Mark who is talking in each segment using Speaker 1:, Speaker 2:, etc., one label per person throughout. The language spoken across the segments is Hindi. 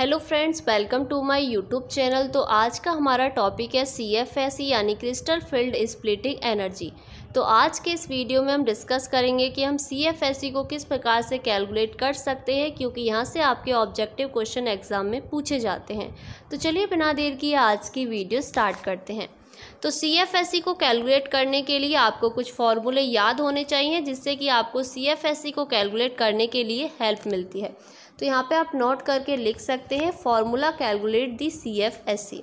Speaker 1: hello friends welcome to my YouTube channel तो आज का हमारा टॉपिक है सी एफ एस ई यानी क्रिस्टल फील्ड स्प्लिटिंग एनर्जी तो आज के इस वीडियो में हम डिस्कस करेंगे कि हम सी एफ एस ई को किस प्रकार से कैलकुलेट कर सकते हैं क्योंकि यहाँ से आपके ऑब्जेक्टिव क्वेश्चन एग्ज़ाम में पूछे जाते हैं तो चलिए बिना देर की आज की वीडियो स्टार्ट करते हैं तो सी एफ एस ई को कैलकुलेट करने के लिए आपको कुछ फॉर्मूले याद होने चाहिए जिससे कि आपको सी एफ एस ई को कैलकुलेट करने के लिए हेल्प मिलती है तो यहाँ पे आप नोट करके लिख सकते हैं formula calculate the C F S C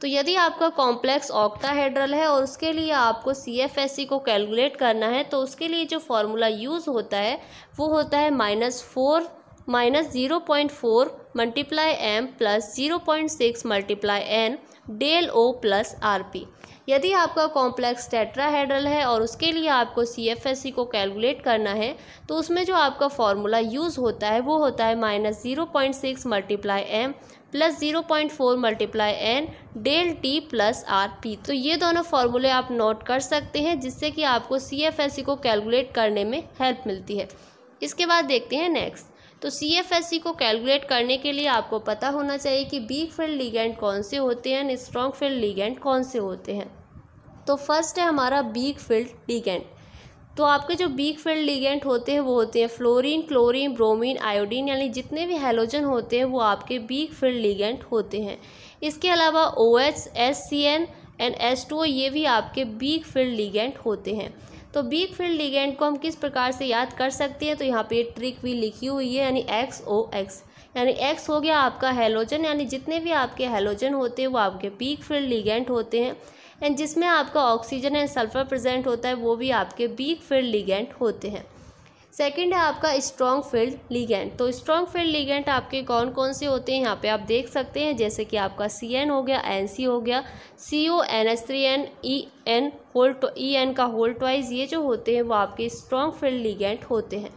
Speaker 1: तो यदि आपका कॉम्प्लेक्स ऑक्टाहेड्रल है और उसके लिए आपको सी एफ एस सी को कैलकुलेट करना है तो उसके लिए जो फार्मूला यूज़ होता है वो होता है minus four minus zero point four multiply M plus zero point six multiply N del O plus R P यदि आपका कॉम्प्लेक्स टेट्राहेड्रल है और उसके लिए आपको सी को कैलकुलेट करना है तो उसमें जो आपका फॉर्मूला यूज़ होता है वो होता है minus zero point six multiply M plus zero point four multiply N del T plus R P तो ये दोनों फार्मूले आप नोट कर सकते हैं जिससे कि आपको सी एफ एस सी को कैलकुलेट करने में हेल्प मिलती है इसके बाद देखते हैं नेक्स्ट तो सी एफ एस सी को कैलकुलेट करने के लिए आपको पता होना चाहिए कि बीक फील्ड लीगेंट कौन से होते हैं एंड स्ट्रॉन्ग फील्ड लीगेंट कौन से होते हैं तो फर्स्ट है हमारा बीक फील्ड लीगेंट तो आपके जो बीक फील्ड लीगेंट होते हैं वो होते हैं फ्लोरीन क्लोरीन ब्रोमीन आयोडीन यानी जितने भी हेलोजन होते हैं वो आपके बीक फील्ड लीगेंट होते हैं इसके अलावा O H S C N and S two ये भी आपके बीक फील्ड लीगेंट होते हैं तो बीक फील्ड लीगेंट को हम किस प्रकार से याद कर सकते हैं तो यहाँ पर ट्रिक भी लिखी हुई है यानी एक्स ओ एक्स यानी एक्स हो गया आपका हेलोजन यानी जितने भी आपके हेलोजन होते हैं वो आपके पीक फील्ड लीगेंट होते हैं एंड जिसमें आपका ऑक्सीजन एंड सल्फ़र प्रेजेंट होता है वो भी आपके बीक फील्ड लिगेंट होते हैं सेकंड है आपका स्ट्रॉन्ग फील्ड लीगेंट तो स्ट्रॉन्ग फील्ड लीगेंट आपके कौन कौन से होते हैं यहाँ पे आप देख सकते हैं जैसे कि आपका सी एन हो गया एन सी हो गया C O N S three N E N whole E N का होल ट्वाइज ये जो होते हैं वो आपके स्ट्रॉन्ग फील्ड लीगेंट होते हैं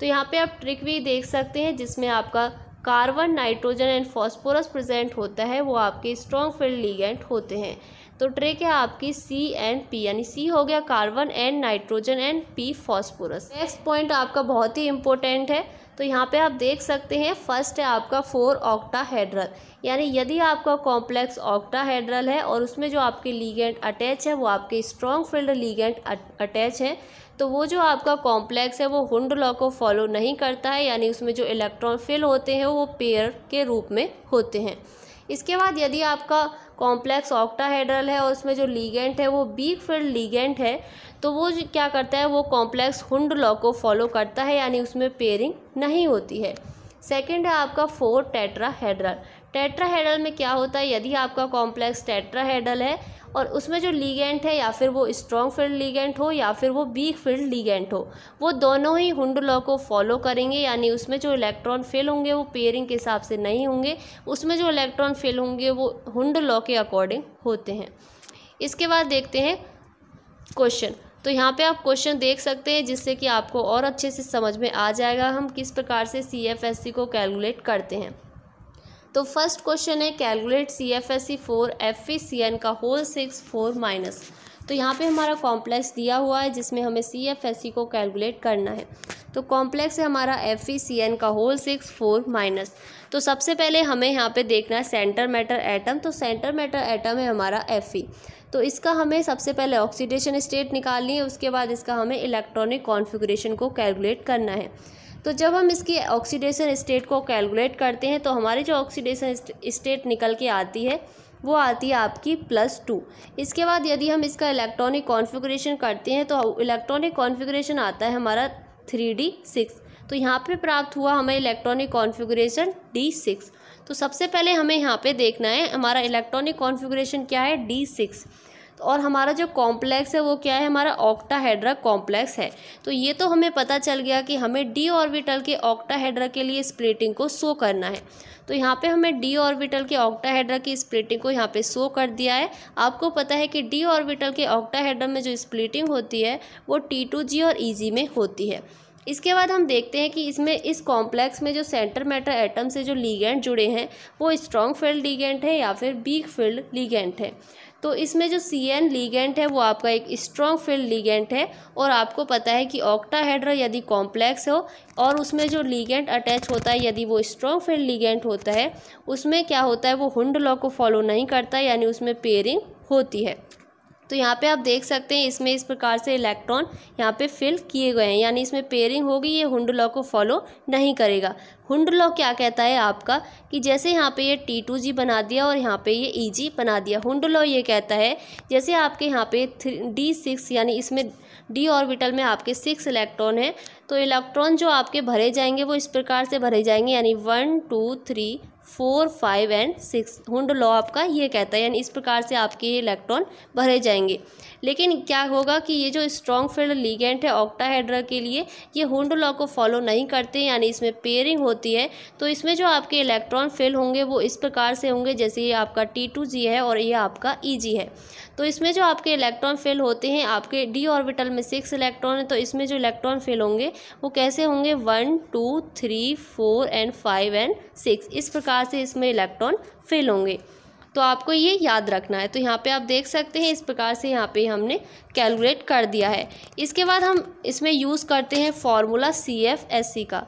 Speaker 1: तो यहाँ पे आप ट्रिक भी देख सकते हैं जिसमें आपका carbon nitrogen and phosphorus present होता है वो आपके स्ट्रॉन्ग फील्ड लीगेंट होते हैं तो ट्रिक है आपकी सी एंड पी यानी सी हो गया carbon and nitrogen and P phosphorus next point आपका बहुत ही इंपॉर्टेंट है तो यहाँ पे आप देख सकते हैं फर्स्ट है आपका फोर ऑक्टाहेड्रल यानी यदि आपका कॉम्प्लेक्स ऑक्टाहेड्रल है और उसमें जो आपके लीगेंट अटैच है वो आपके स्ट्रॉन्ग फील्ड लीगेंट अटैच है तो वो जो आपका कॉम्प्लेक्स है वो हुंड लॉ को फॉलो नहीं करता है यानी उसमें जो इलेक्ट्रॉन फिल होते हैं वो पेयर के रूप में होते हैं इसके बाद यदि आपका कॉम्प्लेक्स ऑक्टाहेड्रल है और उसमें जो लीगेंट है वो बीक फिल्ड लीगेंट है तो वो क्या करता है वो कॉम्प्लेक्स हुंड लॉ को फॉलो करता है यानी उसमें पेयरिंग नहीं होती है सेकेंड है आपका फोर टेट्राहेड्रल टेट्राहेड्रल में क्या होता है यदि आपका कॉम्प्लेक्स टेट्राहेड्रल है और उसमें जो लीगेंट है या फिर वो स्ट्रॉन्ग फील्ड लीगेंट हो या फिर वो वीक फील्ड लीगेंट हो वो दोनों ही हुंड लॉ को फॉलो करेंगे यानी उसमें जो इलेक्ट्रॉन फेल होंगे वो पेयरिंग के हिसाब से नहीं होंगे उसमें जो इलेक्ट्रॉन फेल होंगे वो हुंड लॉ के अकॉर्डिंग होते हैं इसके बाद देखते हैं क्वेश्चन तो यहाँ पे आप क्वेश्चन देख सकते हैं जिससे कि आपको और अच्छे से समझ में आ जाएगा हम किस प्रकार से सी एफ एस सी को कैलकुलेट करते हैं तो फर्स्ट क्वेश्चन है calculate C F S C four F E C N का होल सिक्स फोर माइनस तो यहाँ पे हमारा कॉम्प्लेक्स दिया हुआ है जिसमें हमें सी एफ एस सी को कैलकुलेट करना है तो कॉम्प्लेक्स है हमारा एफ ई सी एन का होल सिक्स फोर माइनस तो सबसे पहले हमें यहाँ पे देखना है सेंटर मैटर एटम तो सेंटर मैटर एटम है हमारा एफ ई तो इसका हमें सबसे पहले ऑक्सीडेशन स्टेट निकालनी है उसके बाद इसका हमें इलेक्ट्रॉनिक कॉन्फिग्रेशन को कैलकुलेट करना है तो जब हम इसकी ऑक्सीडेशन स्टेट को कैलकुलेट करते हैं तो हमारी जो ऑक्सीडेशन स्टेट निकल के आती है वो आती है आपकी प्लस टू इसके बाद यदि हम इसका इलेक्ट्रॉनिक कॉन्फ़िगरेशन करते हैं तो इलेक्ट्रॉनिक कॉन्फ़िगरेशन आता है हमारा थ्री डी सिक्स तो यहाँ पे प्राप्त हुआ हमें इलेक्ट्रॉनिक कॉन्फ़िगरेशन डी सिक्स तो सबसे पहले हमें यहाँ पे देखना है हमारा इलेक्ट्रॉनिक कॉन्फ़िगरेशन क्या है डी सिक्स और हमारा जो कॉम्प्लेक्स है वो क्या है हमारा ऑक्टाहेड्रा कॉम्प्लेक्स है तो ये तो हमें पता चल गया कि हमें डी ऑर्बिटल के ऑक्टाहेड्रा के लिए स्प्लिटिंग को शो करना है तो यहाँ पे हमें डी ऑर्बिटल के ऑक्टाहेड्रा की स्प्लिटिंग को यहाँ पे शो कर दिया है आपको पता है कि डी ऑर्बिटल के ऑक्टाहेड्रा में जो स्प्लिटिंग होती है वो टी टू जी और ई e जी में होती है इसके बाद हम देखते हैं कि इसमें इस कॉम्प्लेक्स में जो सेंटर मैटर एटम से जो लीगेंट जुड़े हैं वो स्ट्रॉन्ग फील्ड लीगेंट है या फिर बीक फील्ड लीगेंट है तो इसमें जो सी एन लीगेंट है वो आपका एक स्ट्रॉन्ग फील्ड लीगेंट है और आपको पता है कि ऑक्टाहेड्रा यदि कॉम्प्लेक्स हो और उसमें जो लीगेंट अटैच होता है यदि वो स्ट्रॉन्ग फील्ड लीगेंट होता है उसमें क्या होता है वो हुंड लॉ को फॉलो नहीं करता यानी उसमें पेयरिंग होती है तो यहाँ पे आप देख सकते हैं इसमें इस प्रकार से इलेक्ट्रॉन यहाँ पे फिल किए गए हैं यानी इसमें पेयरिंग होगी ये हुंड लॉ को फॉलो नहीं करेगा हुंड लॉ क्या कहता है आपका कि जैसे यहाँ पे ये टी टू जी बना दिया और यहाँ पे ये ई e जी बना दिया हुंड लॉ ये कहता है जैसे आपके यहाँ पे थ्री डी सिक्स यानी इसमें डी ऑर्बिटल में आपके सिक्स इलेक्ट्रॉन हैं तो इलेक्ट्रॉन जो आपके भरे जाएंगे वो इस प्रकार से भरे जाएंगे यानी one two three four five and six Hund law आपका ये कहता है यानी इस प्रकार से आपके ये इलेक्ट्रॉन भरे जाएंगे लेकिन क्या होगा कि ये जो स्ट्रॉन्ग फील्ड लीगेंट है ऑक्टाहेड्रा के लिए ये हुंड लॉ को फॉलो नहीं करते यानी इसमें पेयरिंग होती है तो इसमें जो आपके इलेक्ट्रॉन फेल होंगे वो इस प्रकार से होंगे जैसे ये आपका टी टू जी है और ये आपका ई e जी है तो इसमें जो आपके इलेक्ट्रॉन फेल होते हैं आपके डी ऑर्बिटल में सिक्स इलेक्ट्रॉन है तो इसमें जो इलेक्ट्रॉन फेल होंगे वो कैसे होंगे one two three four and five and six इस प्रकार से इसमें इलेक्ट्रॉन फेल होंगे तो आपको ये याद रखना है तो यहाँ पे आप देख सकते हैं इस प्रकार से यहाँ पे हमने कैलकुलेट कर दिया है इसके बाद हम इसमें यूज़ करते हैं formula C F S C का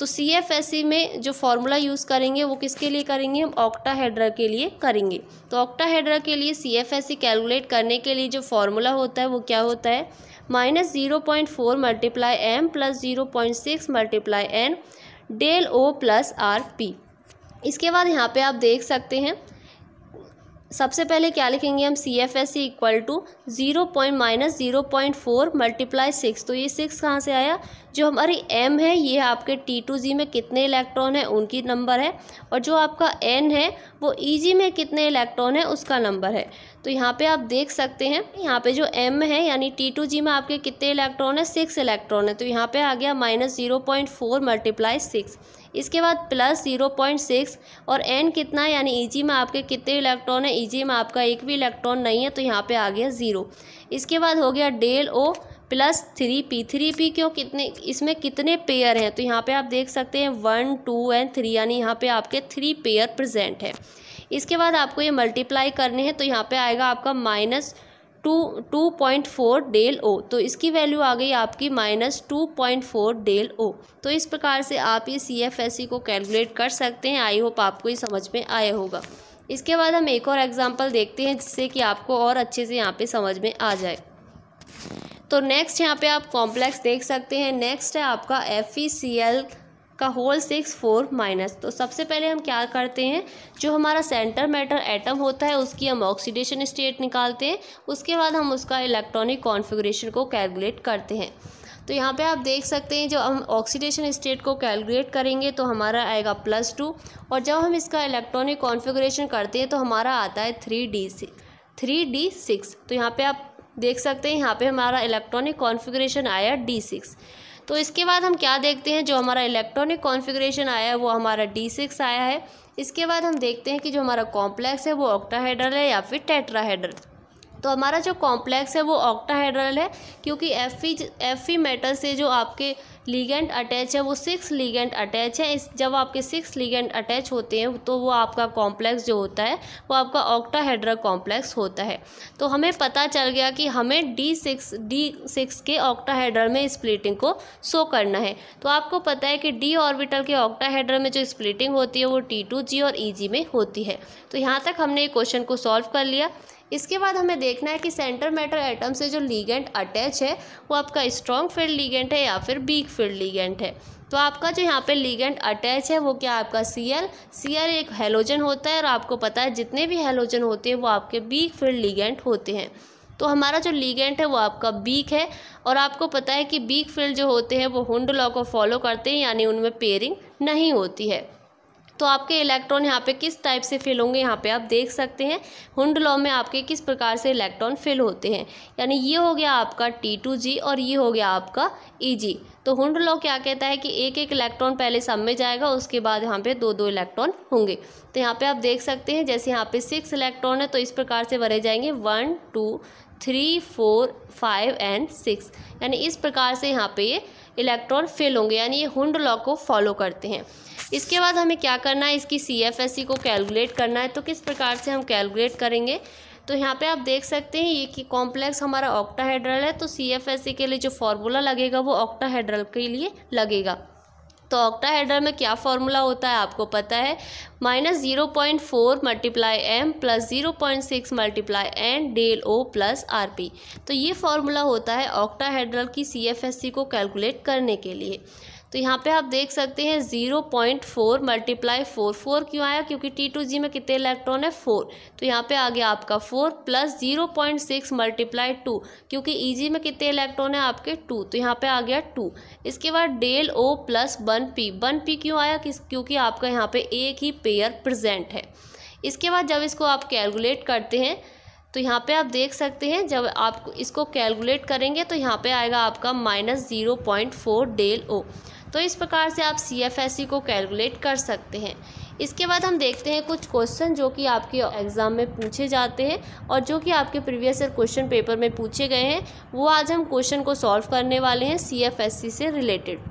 Speaker 1: तो सी एफ एस सी में जो फार्मूला यूज़ करेंगे वो किसके लिए करेंगे हम ऑक्टाहेड्रा के लिए करेंगे तो ऑक्टाहेड्रा के लिए C F S C calculate करने के लिए जो फॉर्मूला होता है वो क्या होता है minus zero point four multiply M plus zero point six multiply N del O plus R P इसके बाद यहाँ पे आप देख सकते हैं सबसे पहले क्या लिखेंगे हम C F S C equal to zero point minus zero point four multiply six तो ये सिक्स कहाँ से आया जो हमारी एम है ये आपके टी टू जी में कितने इलेक्ट्रॉन है उनकी नंबर है और जो आपका एन है वो ई e जी में कितने इलेक्ट्रॉन है उसका नंबर है तो यहाँ पे आप देख सकते हैं यहाँ पे जो एम है यानी टी टू जी में आपके कितने इलेक्ट्रॉन है सिक्स इलेक्ट्रॉन है तो यहाँ पे आ गया minus zero point four multiply six इसके बाद प्लस ज़ीरो पॉइंट सिक्स और एन कितना है यानी जी e में आपके कितने इलेक्ट्रॉन है जी में आपका एक भी इलेक्ट्रॉन नहीं है तो यहाँ पे आ गया ज़ीरो इसके बाद हो गया del O plus three P three P क्यों कितने इसमें कितने पेयर हैं तो यहाँ पे आप देख सकते हैं वन टू एंड थ्री यानी यहाँ पे आपके थ्री पेयर प्रेजेंट है इसके बाद आपको ये मल्टीप्लाई करने हैं तो यहाँ पे आएगा आपका minus two two point four del O तो इसकी वैल्यू आ गई आपकी minus two point four del O तो इस प्रकार से आप ये सी एफ एस सी को कैलकुलेट कर सकते हैं आई होप आपको ये समझ में आया होगा इसके बाद हम एक और एग्जाम्पल देखते हैं जिससे कि आपको और अच्छे से यहाँ पे समझ में आ जाए तो नेक्स्ट यहाँ पे आप कॉम्प्लेक्स देख सकते हैं नेक्स्ट है आपका एफ ई सी एल का होल सिक्स फोर माइनस तो सबसे पहले हम क्या करते हैं जो हमारा सेंटर मैटर एटम होता है उसकी हम ऑक्सीडेशन स्टेट निकालते हैं उसके बाद हम उसका इलेक्ट्रॉनिक कॉन्फिग्रेशन को कैलकुलेट करते हैं तो यहाँ पे आप देख सकते हैं जब हम ऑक्सीडेशन स्टेट को कैलकुलेट करेंगे तो हमारा आएगा प्लस टू और जब हम इसका इलेक्ट्रॉनिक कॉन्फिग्रेशन करते हैं तो हमारा आता है three D six three D six तो यहाँ पे आप देख सकते हैं यहाँ पे हमारा इलेक्ट्रॉनिक कॉन्फ़िगरेशन आया डी सिक्स तो इसके बाद हम क्या देखते हैं जो हमारा इलेक्ट्रॉनिक कॉन्फ़िगरेशन आया है वो हमारा डी सिक्स आया है इसके बाद हम देखते हैं कि जो हमारा कॉम्प्लेक्स है वो ऑक्टाहेड्रल है या फिर टेट्राहेड्रल तो हमारा जो कॉम्प्लेक्स है वो ऑक्टाहेड्रल है क्योंकि F E F E metal से जो आपके लीगेंट अटैच है वो सिक्स लीगेंट अटैच है इस जब आपके सिक्स लीगेंट अटैच होते हैं तो वो आपका कॉम्प्लेक्स जो होता है वो आपका ऑक्टाहेड्रा कॉम्प्लेक्स होता है तो हमें पता चल गया कि हमें डी सिक्स डी सिक्स के ऑक्टाहेड्रल में स्प्लिटिंग को शो करना है तो आपको पता है कि डी ऑर्बिटल के ऑक्टाहेड्रल में जो स्प्लिटिंग होती है वो टी टू जी और ई e जी में होती है तो यहाँ तक हमने क्वेश्चन को सॉल्व कर लिया इसके बाद हमें देखना है कि सेंटर मैटर एटम से जो लीगेंट अटैच है वो आपका स्ट्रॉन्ग फील्ड लीगेंट है या फिर बीक फिर लीगेंट है तो आपका जो यहाँ पे लीगेंट अटैच है वो क्या आपका सी एल सी एल एक हेलोजन होता है और आपको पता है जितने भी हेलोजन होते हैं वो आपके बीक फिर लीगेंट होते हैं तो हमारा जो लीगेंट है वो आपका बीक है और आपको पता है कि बीक फील्ड जो होते हैं वो हुंड लॉ को फॉलो करते हैं यानी उनमें पेयरिंग नहीं होती है तो आपके इलेक्ट्रॉन यहाँ पे किस टाइप से फिल होंगे यहाँ पे आप देख सकते हैं हुंड लॉ में आपके किस प्रकार से इलेक्ट्रॉन फिल होते हैं यानी ये हो गया आपका टी टू जी और ये हो गया आपका ई e जी तो हुंड लॉ क्या कहता है कि एक एक इलेक्ट्रॉन पहले सब में जाएगा उसके बाद यहाँ पे दो दो इलेक्ट्रॉन होंगे तो यहाँ पे आप देख सकते हैं जैसे यहाँ पे सिक्स इलेक्ट्रॉन है तो इस प्रकार से भरे जाएंगे one two three four five and six यानी इस प्रकार से यहाँ पे ये इलेक्ट्रॉन फेल होंगे यानी ये हुंड लॉ को फॉलो करते हैं इसके बाद हमें क्या करना है इसकी सी e को कैलकुलेट करना है तो किस प्रकार से हम कैलकुलेट करेंगे तो यहाँ पे आप देख सकते हैं ये कि कॉम्प्लेक्स हमारा ऑक्टाहेड्रल है तो सी e के लिए जो फॉर्मूला लगेगा वो ऑक्टाहेड्रल के लिए लगेगा तो ऑक्टाहेड्रल में क्या फॉर्मूला होता है आपको पता है minus zero point four multiply M plus zero point six multiply N del O plus R P तो ये फॉर्मूला होता है ऑक्टाहेड्रल की सी एफ एस सी को कैलकुलेट करने के लिए तो यहाँ पे आप देख सकते हैं zero point four multiply four four क्यों आया क्योंकि टी टू जी में कितने इलेक्ट्रॉन है फोर तो यहाँ पे आ गया आपका four plus zero point six multiply two क्योंकि ई e जी में कितने इलेक्ट्रॉन है आपके टू तो यहाँ पे आ गया टू इसके बाद del O plus one P one P क्यों आया किस क्योंकि आपका यहाँ पे एक ही पेयर प्रजेंट है इसके बाद जब इसको आप कैलकुलेट करते हैं तो यहाँ पे आप देख सकते हैं जब आप इसको कैलकुलेट करेंगे तो यहाँ पे आएगा आपका minus zero point four del O तो इस प्रकार से आप सी एफ एस सी को कैलकुलेट कर सकते हैं इसके बाद हम देखते हैं कुछ क्वेश्चन जो कि आपके एग्ज़ाम में पूछे जाते हैं और जो कि आपके प्रीवियस ईयर क्वेश्चन पेपर में पूछे गए हैं वो आज हम क्वेश्चन को सॉल्व करने वाले हैं सी एफ एस सी से रिलेटेड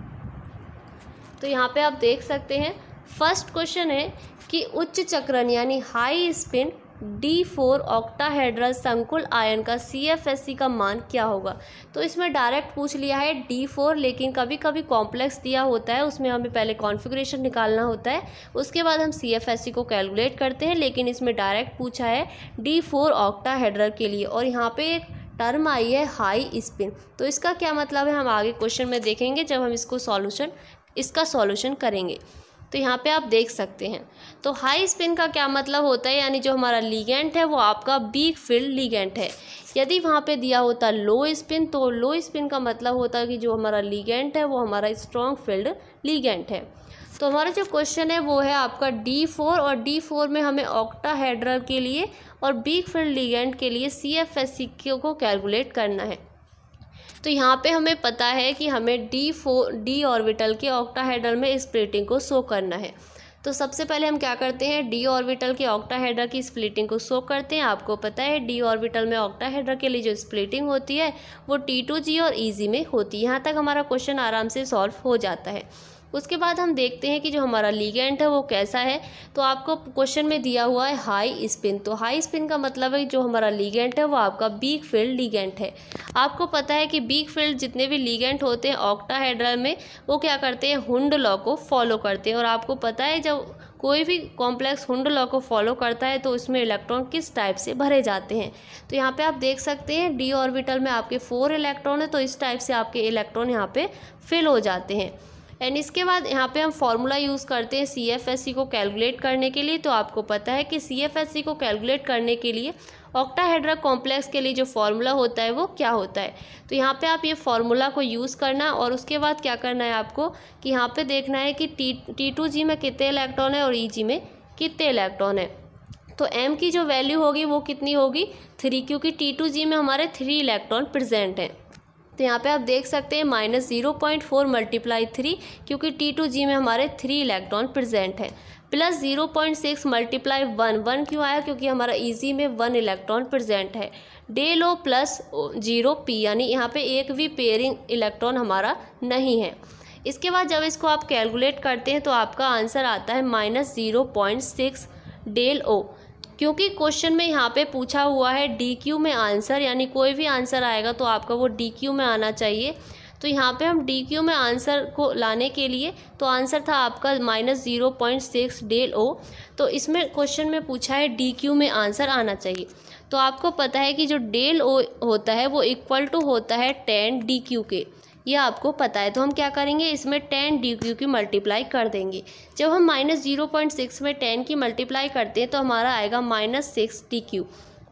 Speaker 1: तो यहाँ पे आप देख सकते हैं फर्स्ट क्वेश्चन है कि उच्च चक्रण यानी high spin D four octahedral संकुल आयन का सी एफ एस सी का मान क्या होगा तो इसमें डायरेक्ट पूछ लिया है डी फोर लेकिन कभी कभी कॉम्प्लेक्स दिया होता है उसमें हमें पहले कॉन्फिग्रेशन निकालना होता है उसके बाद हम सी एफ एस सी को कैलकुलेट करते हैं लेकिन इसमें डायरेक्ट पूछा है डी फोर ऑक्टाहेड्रल के लिए और यहाँ पे एक टर्म आई है हाई स्पिन तो इसका क्या मतलब है हम आगे क्वेश्चन में देखेंगे जब हम इसको सॉल्यूशन इसका सॉल्यूशन करेंगे तो यहाँ पे आप देख सकते हैं तो हाई स्पिन का क्या मतलब होता है यानी जो हमारा लीगेंट है वो आपका बीग फील्ड लीगेंट है यदि वहाँ पे दिया होता लो स्पिन तो लो स्पिन का मतलब होता है कि जो हमारा लीगेंट है वो हमारा स्ट्रॉन्ग फील्ड लीगेंट है तो हमारा जो क्वेश्चन है वो है आपका डी फोर और डी फोर में हमें ऑक्टा हेड्रल के लिए और बीग फील्ड लीगेंट के लिए सी एफ एस सी को कैलकुलेट करना है तो यहाँ पे हमें पता है कि हमें डी फोर डी ऑर्बिटल के ऑक्टाहेड्रल में स्प्लिटिंग को शो करना है तो सबसे पहले हम क्या करते हैं डी ऑर्बिटल के ऑक्टाहेड्रल की स्प्लिटिंग को शो करते हैं आपको पता है डी ऑर्बिटल में ऑक्टाहेड्रल के लिए जो स्प्लिटिंग होती है वो टी टू जी और ई e जी में होती है यहाँ तक हमारा क्वेश्चन आराम से सॉल्व हो जाता है उसके बाद हम देखते हैं कि जो हमारा लीगेंट है वो कैसा है तो आपको क्वेश्चन में दिया हुआ है हाई स्पिन तो हाई स्पिन का मतलब है जो हमारा लीगेंट है वो आपका बीक फील्ड लीगेंट है आपको पता है कि बीक फील्ड जितने भी लीगेंट होते हैं ऑक्टाहेड्रल में वो क्या करते हैं हुंड लॉ को फॉलो करते हैं और आपको पता है जब कोई भी कॉम्प्लेक्स हुंड लॉ को फॉलो करता है तो उसमें इलेक्ट्रॉन किस टाइप से भरे जाते हैं तो यहाँ पे आप देख सकते हैं डी ऑर्बिटल में आपके फोर इलेक्ट्रॉन है तो इस टाइप से आपके इलेक्ट्रॉन यहाँ पे फिल हो जाते हैं एंड इसके बाद यहाँ पे हम फॉर्मूला यूज़ करते हैं सी एफ एस सी को कैलकुलेट करने के लिए तो आपको पता है कि सी एफ एस सी को कैलकुलेट करने के लिए ऑक्टाहेड्रा कॉम्प्लेक्स के लिए जो फार्मूला होता है वो क्या होता है तो यहाँ पे आप ये फार्मूला को यूज़ करना और उसके बाद क्या करना है आपको कि यहाँ पे देखना है कि टी टी टू जी में कितने इलेक्ट्रॉन है और ई e जी में कितने इलेक्ट्रॉन है तो एम की जो वैल्यू होगी वो कितनी होगी थ्री क्योंकि टी टू जी में हमारे थ्री इलेक्ट्रॉन प्रजेंट हैं तो यहाँ पे आप देख सकते हैं minus zero point four multiply three क्योंकि टी टू जी में हमारे थ्री इलेक्ट्रॉन प्रेजेंट हैं plus zero point six multiply one one क्यों आया क्योंकि हमारा ईजी में वन इलेक्ट्रॉन प्रेजेंट है del O plus zero P यानी यहाँ पे एक भी पेयरिंग इलेक्ट्रॉन हमारा नहीं है इसके बाद जब इसको आप कैलकुलेट करते हैं तो आपका आंसर आता है minus zero point six del O क्योंकि क्वेश्चन में यहाँ पे पूछा हुआ है डी क्यू में आंसर यानी कोई भी आंसर आएगा तो आपका वो डी क्यू में आना चाहिए तो यहाँ पे हम डी क्यू में आंसर को लाने के लिए तो आंसर था आपका minus zero point six del O तो इसमें क्वेश्चन में पूछा है डी क्यू में आंसर आना चाहिए तो आपको पता है कि जो डेल ओ होता है वो इक्वल टू होता है टेन डी क्यू के ये आपको पता है तो हम क्या करेंगे इसमें टेन डी क्यू की मल्टीप्लाई कर देंगे जब हम माइनस जीरो पॉइंट सिक्स में टेन की मल्टीप्लाई करते हैं तो हमारा आएगा माइनस सिक्स डी क्यू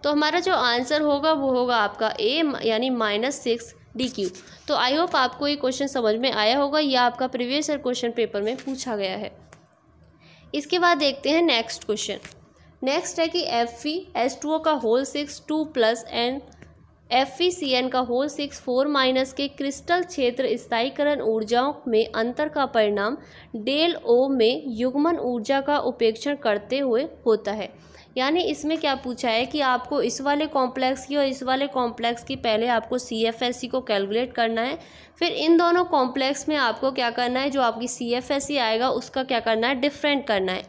Speaker 1: तो हमारा जो आंसर होगा वो होगा आपका ए यानी माइनस सिक्स डी क्यू तो आई होप आपको ये क्वेश्चन समझ में आया होगा या आपका प्रीवियस ईयर क्वेश्चन पेपर में पूछा गया है इसके बाद देखते हैं नेक्स्ट क्वेश्चन नेक्स्ट है कि F V S two O का whole six two plus N F e का होल सिक्स फोर माइनस के क्रिस्टल क्षेत्र स्थायीकरण ऊर्जाओं में अंतर का परिणाम डेल ओ में युग्मन ऊर्जा का उपेक्षण करते हुए होता है यानी इसमें क्या पूछा है कि आपको इस वाले कॉम्प्लेक्स की और इस वाले कॉम्प्लेक्स की पहले आपको सी एफ एस सी को कैलकुलेट करना है फिर इन दोनों कॉम्प्लेक्स में आपको क्या करना है जो आपकी सी एफ एस सी आएगा उसका क्या करना है डिफरेंट करना है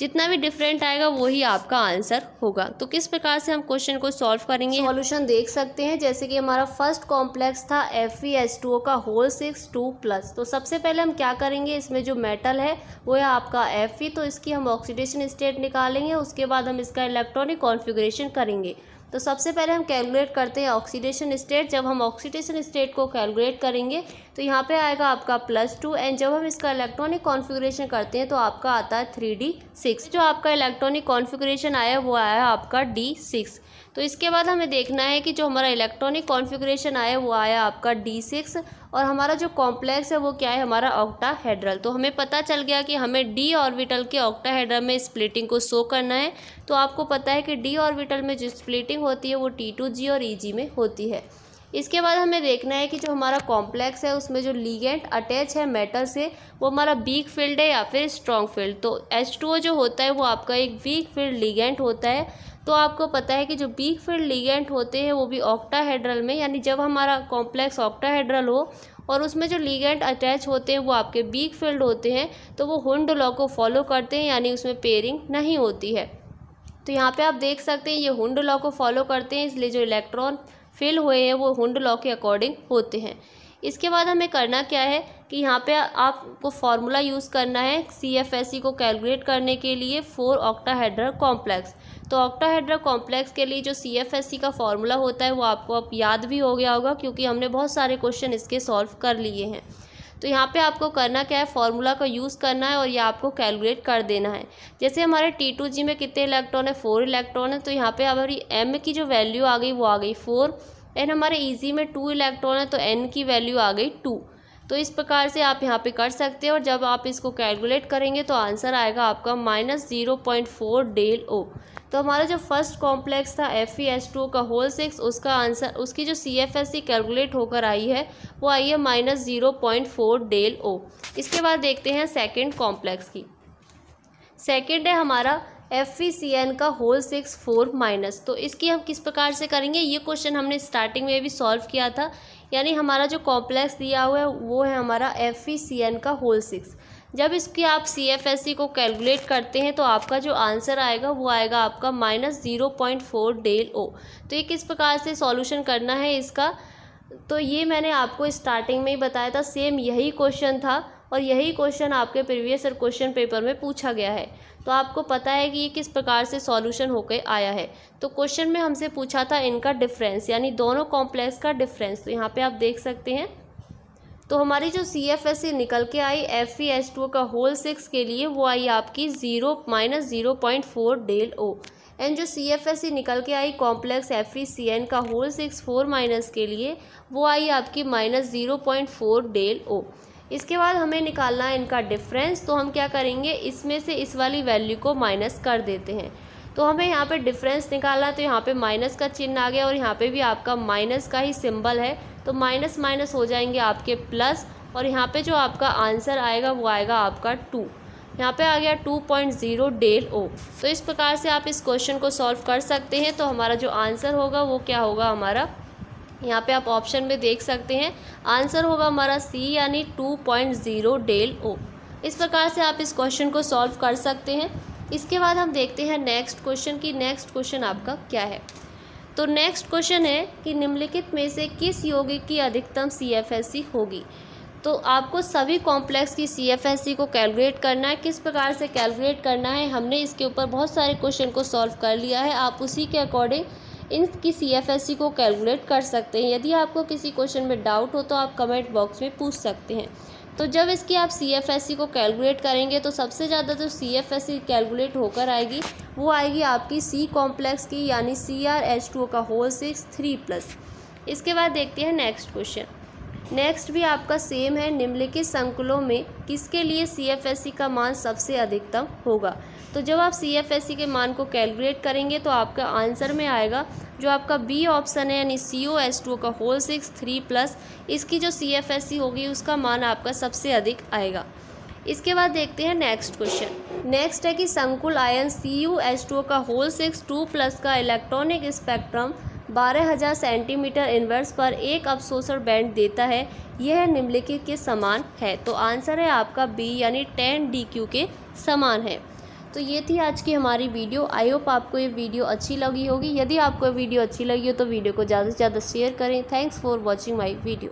Speaker 1: जितना भी डिफरेंट आएगा वही आपका आंसर होगा तो किस प्रकार से हम क्वेश्चन को सॉल्व करेंगे सॉल्यूशन देख सकते हैं जैसे कि हमारा फर्स्ट कॉम्प्लेक्स था एफ ई एस टू का होल सिक्स टू प्लस तो सबसे पहले हम क्या करेंगे इसमें जो मेटल है वो है आपका एफ ई e, तो इसकी हम ऑक्सीडेशन स्टेट निकालेंगे उसके बाद हम इसका इलेक्ट्रॉनिक कॉन्फिग्रेशन करेंगे तो सबसे पहले हम कैलकुलेट करते हैं ऑक्सीडेशन स्टेट जब हम ऑक्सीडेशन स्टेट को कैलकुलेट करेंगे तो यहाँ पे आएगा आपका प्लस टू एंड जब हम इसका इलेक्ट्रॉनिक कॉन्फ़िगरेशन करते हैं तो आपका आता है थ्री डी सिक्स जो आपका इलेक्ट्रॉनिक कॉन्फ़िगरेशन आया वो आया आपका डी सिक्स तो इसके बाद हमें देखना है कि जो हमारा इलेक्ट्रॉनिक कॉन्फ़िगरेशन आया वो आया आपका डी सिक्स और हमारा जो कॉम्प्लेक्स है वो क्या है हमारा ऑक्टा हेड्रल तो हमें पता चल गया कि हमें डी ऑर्बिटल के ऑक्टा हेड्रल में स्प्लिटिंग को शो करना है तो आपको पता है कि डी ऑर्बिटल में जो स्प्लिटिंग होती है वो टी टू जी और ई e जी में होती है इसके बाद हमें देखना है कि जो हमारा कॉम्प्लेक्स है उसमें जो लीगेंट अटैच है मेटल से वो हमारा वीक फील्ड है या फिर स्ट्रॉन्ग फील्ड तो एच जो होता है वो आपका एक वीक फील्ड लीगेंट होता है तो आपको पता है कि जो बीक फील्ड लीगेंट होते हैं वो भी ऑक्टाहेड्रल में यानी जब हमारा कॉम्प्लेक्स ऑक्टाहेड्रल हो और उसमें जो लीगेंट अटैच होते हैं वो आपके बीक फील्ड होते हैं तो वो हुंड लॉ को फॉलो करते हैं यानी उसमें पेयरिंग नहीं होती है तो यहाँ पे आप देख सकते हैं ये हुंड लॉ को फॉलो करते हैं इसलिए जो इलेक्ट्रॉन फिल हुए हैं वो हुंड लॉ के अकॉर्डिंग होते हैं इसके बाद हमें करना क्या है कि यहाँ पे आपको फार्मूला यूज़ करना है सी एफ एस सी को कैलकुलेट करने के लिए फोर ऑक्टाहेड्रल कॉम्प्लेक्स तो ऑक्टाहेड्रल कॉम्प्लेक्स के लिए जो सी एफ एस सी का फार्मूला होता है वो आपको अब याद भी हो गया होगा क्योंकि हमने बहुत सारे क्वेश्चन इसके सॉल्व कर लिए हैं तो यहाँ पे आपको करना क्या है फॉर्मूला का यूज़ करना है और ये आपको कैलकुलेट कर देना है जैसे हमारे टी टू जी में कितने इलेक्ट्रॉन है फोर इलेक्ट्रॉन है तो यहाँ पे हमारी एम की जो वैल्यू आ गई वो आ गई फोर एंड हमारे ईजी में टू इलेक्ट्रॉन है तो एन की वैल्यू आ गई टू तो इस प्रकार से आप यहाँ पे कर सकते हैं और जब आप इसको कैलकुलेट करेंगे तो आंसर आएगा आपका minus zero point four del O तो हमारा जो फर्स्ट कॉम्प्लेक्स था एफ ई एस टू का होल सिक्स उसका आंसर उसकी जो C F S C calculate होकर आई है वो आई है minus zero point four del O इसके बाद देखते हैं सेकेंड कॉम्प्लेक्स की सेकेंड है हमारा एफ ई सी एन का होल सिक्स फोर माइनस तो इसकी हम किस प्रकार से करेंगे ये क्वेश्चन हमने स्टार्टिंग में भी सॉल्व किया था यानी हमारा जो कॉम्प्लेक्स दिया हुआ है वो है हमारा एफ ई सी एन का होल सिक्स जब इसकी आप सी एफ एस सी को कैलकुलेट करते हैं तो आपका जो आंसर आएगा वो आएगा आपका minus zero point four del O तो ये किस प्रकार से सॉल्यूशन करना है इसका तो ये मैंने आपको स्टार्टिंग में ही बताया था सेम यही क्वेश्चन था और यही क्वेश्चन आपके प्रीवियस क्वेश्चन पेपर में पूछा गया है तो आपको पता है कि ये किस प्रकार से सॉल्यूशन होकर आया है तो क्वेश्चन में हमसे पूछा था इनका डिफरेंस यानी दोनों कॉम्प्लेक्स का डिफरेंस तो यहाँ पे आप देख सकते हैं तो हमारी जो सी एफ एस सी निकल के आई एफ ई एस टू का होल सिक्स के लिए वो आई आपकी zero minus zero point four del O and जो सी एफ एस सी निकल के आई complex F E C N का होल सिक्स फोर माइनस के लिए वो आई आपकी minus zero point four del O इसके बाद हमें निकालना है इनका डिफरेंस तो हम क्या करेंगे इसमें से इस वाली वैल्यू को माइनस कर देते हैं तो हमें यहाँ पे डिफरेंस निकालना तो यहाँ पे माइनस का चिन्ह आ गया और यहाँ पे भी आपका माइनस का ही सिंबल है तो माइनस माइनस हो जाएंगे आपके प्लस और यहाँ पे जो आपका आंसर आएगा वो आएगा आपका टू यहाँ पे आ गया two point zero del O तो इस प्रकार से आप इस क्वेश्चन को सॉल्व कर सकते हैं तो हमारा जो आंसर होगा वो क्या होगा हमारा यहाँ पे आप ऑप्शन में देख सकते हैं आंसर होगा हमारा सी यानी two point zero del O इस प्रकार से आप इस क्वेश्चन को सॉल्व कर सकते हैं इसके बाद हम देखते हैं नेक्स्ट क्वेश्चन कि नेक्स्ट क्वेश्चन आपका क्या है तो नेक्स्ट क्वेश्चन है कि निम्नलिखित में से किस यौगिक की अधिकतम सी होगी तो आपको सभी कॉम्प्लेक्स की सी को कैलकुलेट करना है किस प्रकार से कैलकुलेट करना है हमने इसके ऊपर बहुत सारे क्वेश्चन को सॉल्व कर लिया है आप उसी के अकॉर्डिंग इनकी सी को कैलकुलेट कर सकते हैं यदि आपको किसी क्वेश्चन में डाउट हो तो आप कमेंट बॉक्स में पूछ सकते हैं तो जब इसकी आप सी एफ एस सी को कैलकुलेट करेंगे तो सबसे ज़्यादा जो C F S C calculate होकर आएगी वो आएगी आपकी सी कॉम्प्लेक्स की यानी सी आर एच टू का होल सिक्स थ्री प्लस इसके बाद देखते हैं नेक्स्ट क्वेश्चन नेक्स्ट भी आपका सेम है निम्नलिखित संकुलों में किसके लिए सी एफ एस सी का मान सबसे अधिकतम होगा तो जब आप सी e के मान को कैलकुलेट करेंगे तो आपका आंसर में आएगा जो आपका बी ऑप्शन है यानी सी ओ एस टू का होल सिक्स थ्री प्लस इसकी जो सी एफ एस सी होगी उसका मान आपका सबसे अधिक आएगा इसके बाद देखते हैं नेक्स्ट क्वेश्चन नेक्स्ट है कि संकुल आयन सी यू एस टू का होल सिक्स टू प्लस का इलेक्ट्रॉनिक स्पेक्ट्रम बारह हज़ार सेंटीमीटर इन्वर्स पर एक अवशोषण बैंड देता है यह निम्नलिखित के समान है तो आंसर है आपका बी यानी टेन डी क्यू के समान है तो ये थी आज की हमारी वीडियो आई होप आपको ये वीडियो अच्छी लगी होगी यदि आपको वीडियो अच्छी लगी हो तो वीडियो को ज़्यादा से ज़्यादा शेयर करें thanks for watching my video